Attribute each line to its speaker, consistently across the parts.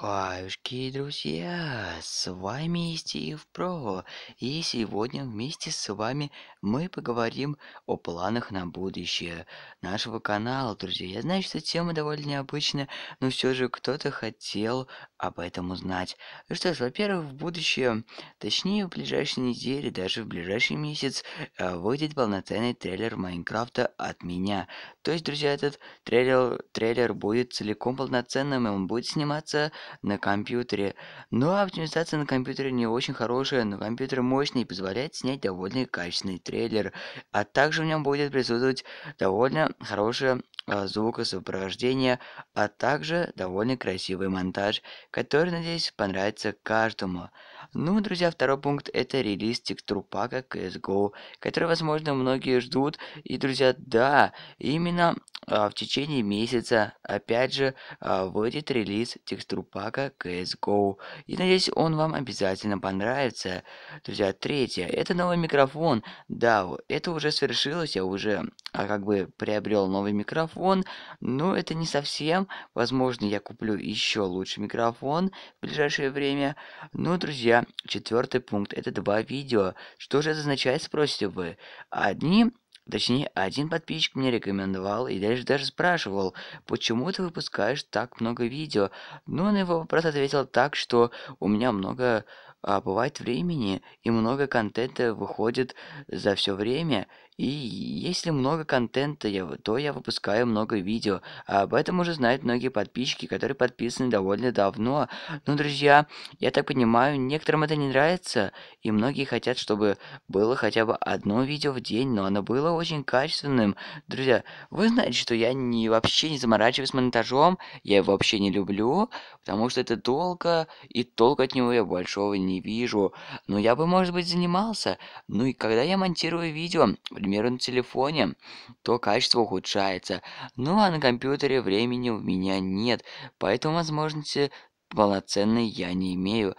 Speaker 1: Хаюшки, друзья, с вами Стив Про, и сегодня вместе с вами мы поговорим о планах на будущее нашего канала, друзья. Я знаю, что тема довольно необычная, но все же кто-то хотел об этом узнать. Ну что ж, во-первых, в будущее, точнее в ближайшей неделе, даже в ближайший месяц, э, выйдет полноценный трейлер Майнкрафта от меня. То есть, друзья, этот трейлер, трейлер будет целиком полноценным, и он будет сниматься на компьютере. Но оптимизация на компьютере не очень хорошая, но компьютер мощный и позволяет снять довольно качественный трейлер. А также в нем будет присутствовать довольно хорошее а, звукосопровождение, а также довольно красивый монтаж, который, надеюсь, понравится каждому. Ну, друзья, второй пункт это релиз текстурпака CSGO, который, возможно, многие ждут. И, друзья, да, именно а, в течение месяца, опять же, а, выйдет релиз текстурпака CSGO. И надеюсь, он вам обязательно понравится. Друзья, третье, это новый микрофон. Да, это уже совершилось, я уже а, как бы приобрел новый микрофон, но это не совсем. Возможно, я куплю еще лучший микрофон в ближайшее время. ну, друзья, Друзья, четвертый пункт – это два видео. Что же это означает, спросите вы? Одни Точнее, один подписчик мне рекомендовал и даже, даже спрашивал, почему ты выпускаешь так много видео. Но ну, он его просто ответил так, что у меня много а бывает времени, и много контента выходит за все время, и если много контента, я, то я выпускаю много видео. А об этом уже знают многие подписчики, которые подписаны довольно давно. Но, ну, друзья, я так понимаю, некоторым это не нравится. И многие хотят, чтобы было хотя бы одно видео в день, но оно было очень качественным. Друзья, вы знаете, что я не, вообще не заморачиваюсь монтажом. Я его вообще не люблю, потому что это долго, и толк от него я большого не не вижу. Но я бы, может быть, занимался. Ну и когда я монтирую видео, к на телефоне, то качество ухудшается. Ну а на компьютере времени у меня нет, поэтому возможности полноценной я не имею,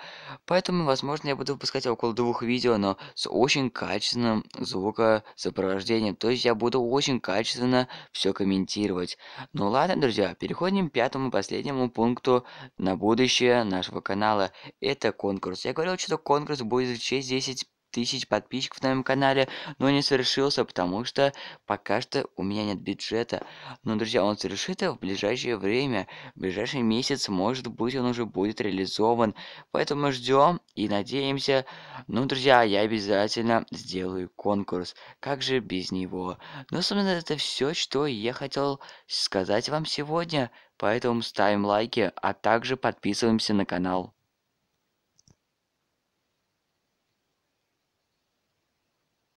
Speaker 1: поэтому, возможно, я буду выпускать около двух видео, но с очень качественным звукосопровождением, то есть я буду очень качественно все комментировать. Ну ладно, друзья, переходим к пятому последнему пункту на будущее нашего канала. Это конкурс. Я говорил, что конкурс будет в честь 10 тысяч подписчиков на моем канале, но не совершился, потому что пока что у меня нет бюджета. Но, друзья, он совершится в ближайшее время, в ближайший месяц, может быть, он уже будет реализован. Поэтому ждем и надеемся. Ну, друзья, я обязательно сделаю конкурс. Как же без него? Но, ну, собственно, это все, что я хотел сказать вам сегодня. Поэтому ставим лайки, а также подписываемся на канал.